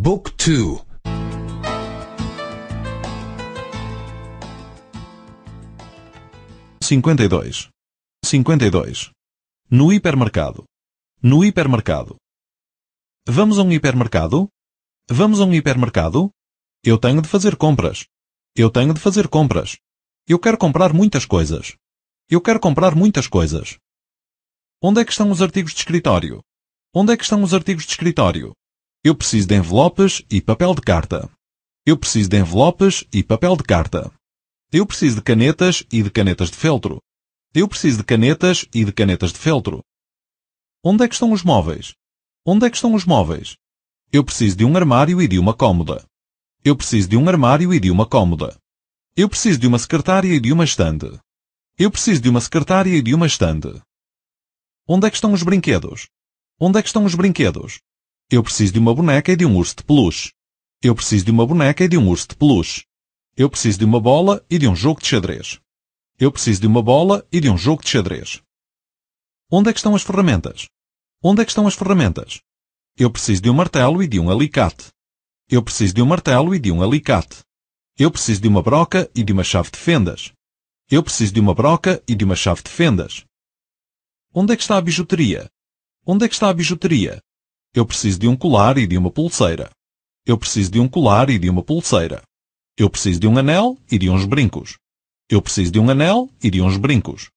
Book 2 52 52 No hipermercado No hipermercado Vamos a um hipermercado? Vamos a um hipermercado? Eu tenho de fazer compras. Eu tenho de fazer compras. Eu quero comprar muitas coisas. Eu quero comprar muitas coisas. Onde é que estão os artigos de escritório? Onde é que estão os artigos de escritório? Eu preciso de envelopes e papel de carta. Eu preciso de envelopes e papel de carta. Eu preciso de canetas e de canetas de feltro. Eu preciso de canetas e de canetas de feltro. Onde é que estão os móveis? Onde é que estão os móveis? Eu preciso de um armário e de uma cômoda. Eu preciso de um armário e de uma cômoda. Eu preciso de uma secretária e de uma estante. Eu preciso de uma secretária e de uma estante. Onde é que estão os brinquedos? Onde é que estão os brinquedos? Eu preciso de uma boneca e de um urso de peluche. Eu preciso de uma boneca e de um urso de peluche. Eu preciso de uma bola e de um jogo de xadrez. Eu preciso de uma bola e de um jogo de xadrez. Onde é que estão as ferramentas? Onde é que estão as ferramentas? Eu preciso de um martelo e de um alicate. Eu preciso de um martelo e de um alicate. Eu preciso de uma broca e de uma chave de fendas. Eu preciso de uma broca e de uma chave de fendas. Onde é que está a bijuteria? Onde é que está a bijuteria? Eu preciso de um colar e de uma pulseira. Eu preciso de um colar e de uma pulseira. Eu preciso de um anel e de uns brincos. Eu preciso de um anel e de uns brincos.